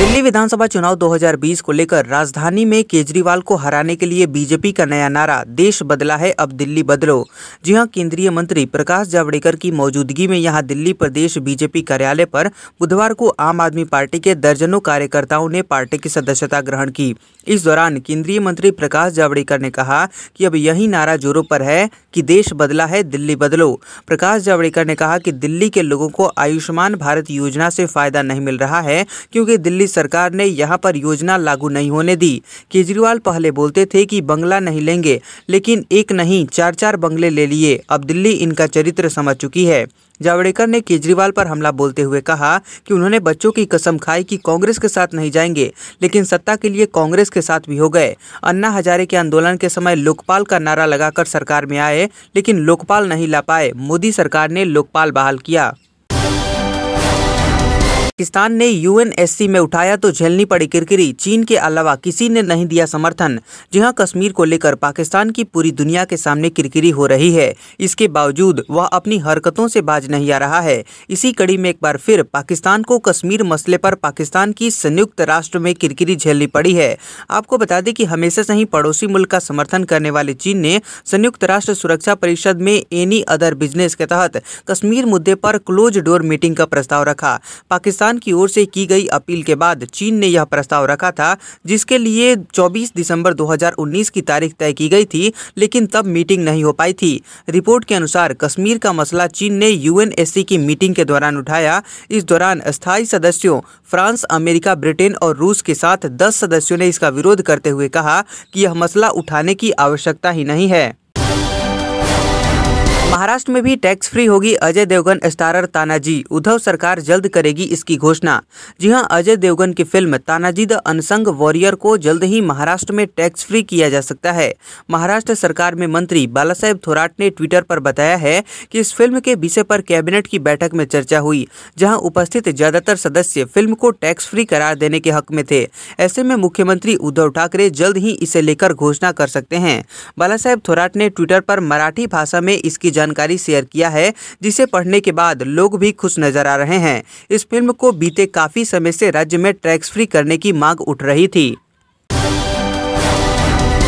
दिल्ली विधानसभा चुनाव 2020 को लेकर राजधानी में केजरीवाल को हराने के लिए बीजेपी का नया नारा देश बदला है अब दिल्ली बदलो जी हाँ केंद्रीय मंत्री प्रकाश जावड़ेकर की मौजूदगी में यहां दिल्ली प्रदेश बीजेपी कार्यालय पर बुधवार को आम आदमी पार्टी के दर्जनों कार्यकर्ताओं ने पार्टी की सदस्यता ग्रहण की इस दौरान केंद्रीय मंत्री प्रकाश जावड़ेकर ने कहा की अब यही नारा जोरों पर है की देश बदला है दिल्ली बदलो प्रकाश जावड़ेकर ने कहा की दिल्ली के लोगों को आयुष्मान भारत योजना से फायदा नहीं मिल रहा है क्यूँकी दिल्ली सरकार ने यहां पर योजना लागू नहीं होने दी केजरीवाल पहले बोलते थे कि बंगला नहीं लेंगे लेकिन एक नहीं चार चार बंगले ले लिए अब दिल्ली इनका चरित्र समझ चुकी है जावड़ेकर ने केजरीवाल पर हमला बोलते हुए कहा कि उन्होंने बच्चों की कसम खाई कि कांग्रेस के साथ नहीं जाएंगे लेकिन सत्ता के लिए कांग्रेस के साथ भी हो गए अन्ना हजारे के आंदोलन के समय लोकपाल का नारा लगाकर सरकार में आए लेकिन लोकपाल नहीं ला पाए मोदी सरकार ने लोकपाल बहाल किया पाकिस्तान ने यूएनएससी में उठाया तो झेलनी पड़ी किरकिरी चीन के अलावा किसी ने नहीं दिया समर्थन जी हाँ कश्मीर को लेकर पाकिस्तान की पूरी दुनिया के सामने किरकिरी हो रही है इसके बावजूद वह अपनी हरकतों से बाज नहीं आ रहा है इसी कड़ी में एक बार फिर पाकिस्तान को कश्मीर मसले पर पाकिस्तान की संयुक्त राष्ट्र में किरकिरी झेलनी पड़ी है आपको बता दें कि हमेशा से ही पड़ोसी मुल्क का समर्थन करने वाले चीन ने संयुक्त राष्ट्र सुरक्षा परिषद में एनी अदर बिजनेस के तहत कश्मीर मुद्दे पर क्लोज डोर मीटिंग का प्रस्ताव रखा पाकिस्तान पाकिस्तान की ओर से की गई अपील के बाद चीन ने यह प्रस्ताव रखा था जिसके लिए 24 दिसंबर 2019 की तारीख तय की गई थी लेकिन तब मीटिंग नहीं हो पाई थी रिपोर्ट के अनुसार कश्मीर का मसला चीन ने यूएनएससी की मीटिंग के दौरान उठाया इस दौरान स्थायी सदस्यों फ्रांस अमेरिका ब्रिटेन और रूस के साथ दस सदस्यों ने इसका विरोध करते हुए कहा कि यह मसला उठाने की आवश्यकता ही नहीं है महाराष्ट्र में भी टैक्स फ्री होगी अजय देवगन स्टारर तानाजी उद्धव सरकार जल्द करेगी इसकी घोषणा जी हां अजय देवगन की film Tanaji the unsung warrior को जल्द ही महाराष्ट्र में टैक्स फ्री किया जा सकता है महाराष्ट्र सरकार में मंत्री बाला साहेब थोराट ने ट्विटर पर बताया है कि इस फिल्म के विषय पर कैबिनेट की बैठक में चर्चा हुई जहाँ उपस्थित ज्यादातर सदस्य फिल्म को टैक्स फ्री करार देने के हक में थे ऐसे में मुख्यमंत्री उद्धव ठाकरे जल्द ही इसे लेकर घोषणा कर सकते हैं बाला साहेब थोराट ने ट्विटर पर मराठी भाषा में इसकी जानकारी शेयर किया है जिसे पढ़ने के बाद लोग भी खुश नजर आ रहे हैं इस फिल्म को बीते काफी समय से राज्य में टैक्स फ्री करने की मांग उठ रही थी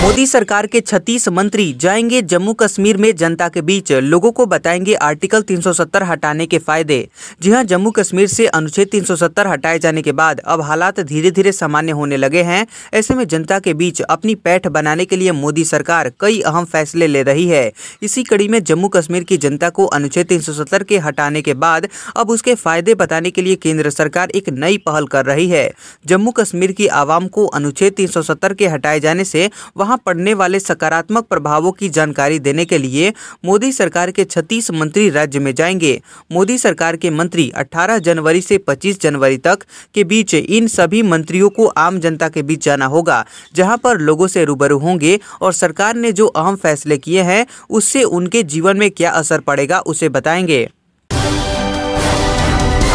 मोदी सरकार के 36 मंत्री जाएंगे जम्मू कश्मीर में जनता के बीच लोगों को बताएंगे आर्टिकल 370 हटाने के फायदे जी हाँ जम्मू कश्मीर से अनुच्छेद 370 हटाए जाने के बाद अब हालात धीरे धीरे सामान्य होने लगे हैं ऐसे में जनता के बीच अपनी पैठ बनाने के लिए मोदी सरकार कई अहम फैसले ले रही है इसी कड़ी में जम्मू कश्मीर की जनता को अनुच्छेद तीन के हटाने के बाद अब उसके फायदे बताने के लिए केंद्र सरकार एक नई पहल कर रही है जम्मू कश्मीर की आवाम को अनुच्छेद तीन के हटाए जाने से वह वहां पड़ने वाले सकारात्मक प्रभावों की जानकारी देने के लिए मोदी सरकार के छत्तीस मंत्री राज्य में जाएंगे मोदी सरकार के मंत्री 18 जनवरी से 25 जनवरी तक के बीच इन सभी मंत्रियों को आम जनता के बीच जाना होगा जहां पर लोगों से रूबरू होंगे और सरकार ने जो अहम फैसले किए हैं उससे उनके जीवन में क्या असर पड़ेगा उसे बताएंगे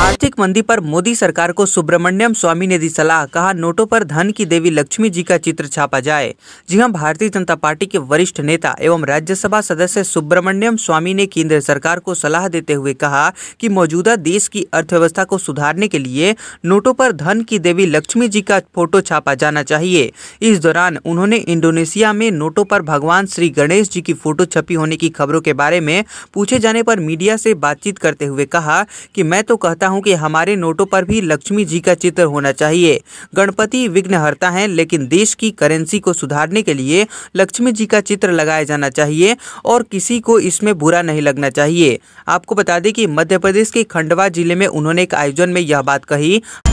आर्थिक मंदी पर मोदी सरकार को सुब्रमण्यम स्वामी ने दी सलाह कहा नोटों पर धन की देवी लक्ष्मी जी का चित्र छापा जाए जी हाँ भारतीय जनता पार्टी के वरिष्ठ नेता एवं राज्यसभा सदस्य सुब्रमण्यम स्वामी ने केंद्र सरकार को सलाह देते हुए कहा कि मौजूदा देश की अर्थव्यवस्था को सुधारने के लिए नोटों पर धन की देवी लक्ष्मी जी का फोटो छापा जाना चाहिए इस दौरान उन्होंने इंडोनेशिया में नोटों पर भगवान श्री गणेश जी की फोटो छपी होने की खबरों के बारे में पूछे जाने पर मीडिया से बातचीत करते हुए कहा कि मैं तो कहता हूं कि हमारे नोटों पर भी लक्ष्मी जी का चित्र होना चाहिए गणपति विघ्नहर्ता हैं लेकिन देश की करेंसी को सुधारने के लिए लक्ष्मी जी का चित्र लगाया जाना चाहिए और किसी को इसमें बुरा नहीं लगना चाहिए आपको बता दें कि मध्य प्रदेश के खंडवा जिले में उन्होंने एक आयोजन में यह बात कही